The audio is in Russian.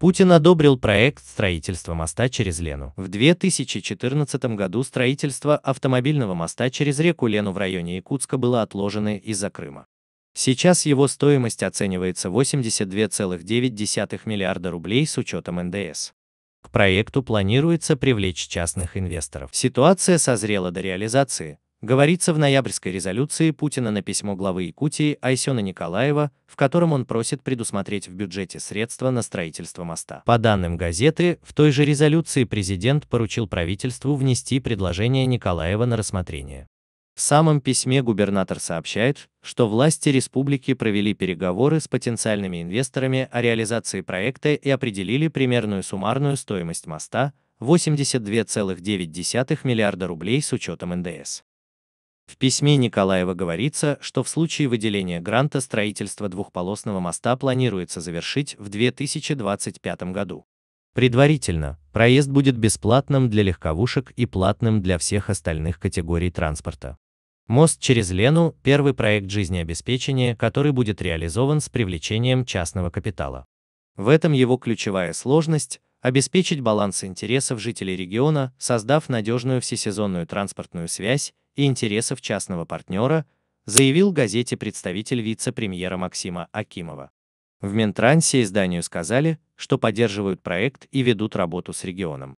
Путин одобрил проект строительства моста через Лену. В 2014 году строительство автомобильного моста через реку Лену в районе Якутска было отложено из-за Крыма. Сейчас его стоимость оценивается 82,9 миллиарда рублей с учетом НДС. К проекту планируется привлечь частных инвесторов. Ситуация созрела до реализации, говорится в ноябрьской резолюции Путина на письмо главы Якутии Айсена Николаева, в котором он просит предусмотреть в бюджете средства на строительство моста. По данным газеты, в той же резолюции президент поручил правительству внести предложение Николаева на рассмотрение. В самом письме губернатор сообщает, что власти республики провели переговоры с потенциальными инвесторами о реализации проекта и определили примерную суммарную стоимость моста 82,9 миллиарда рублей с учетом НДС. В письме Николаева говорится, что в случае выделения гранта строительство двухполосного моста планируется завершить в 2025 году. Предварительно, проезд будет бесплатным для легковушек и платным для всех остальных категорий транспорта. Мост через Лену – первый проект жизнеобеспечения, который будет реализован с привлечением частного капитала. В этом его ключевая сложность – обеспечить баланс интересов жителей региона, создав надежную всесезонную транспортную связь и интересов частного партнера, заявил газете представитель вице-премьера Максима Акимова. В Минтрансе изданию сказали, что поддерживают проект и ведут работу с регионом.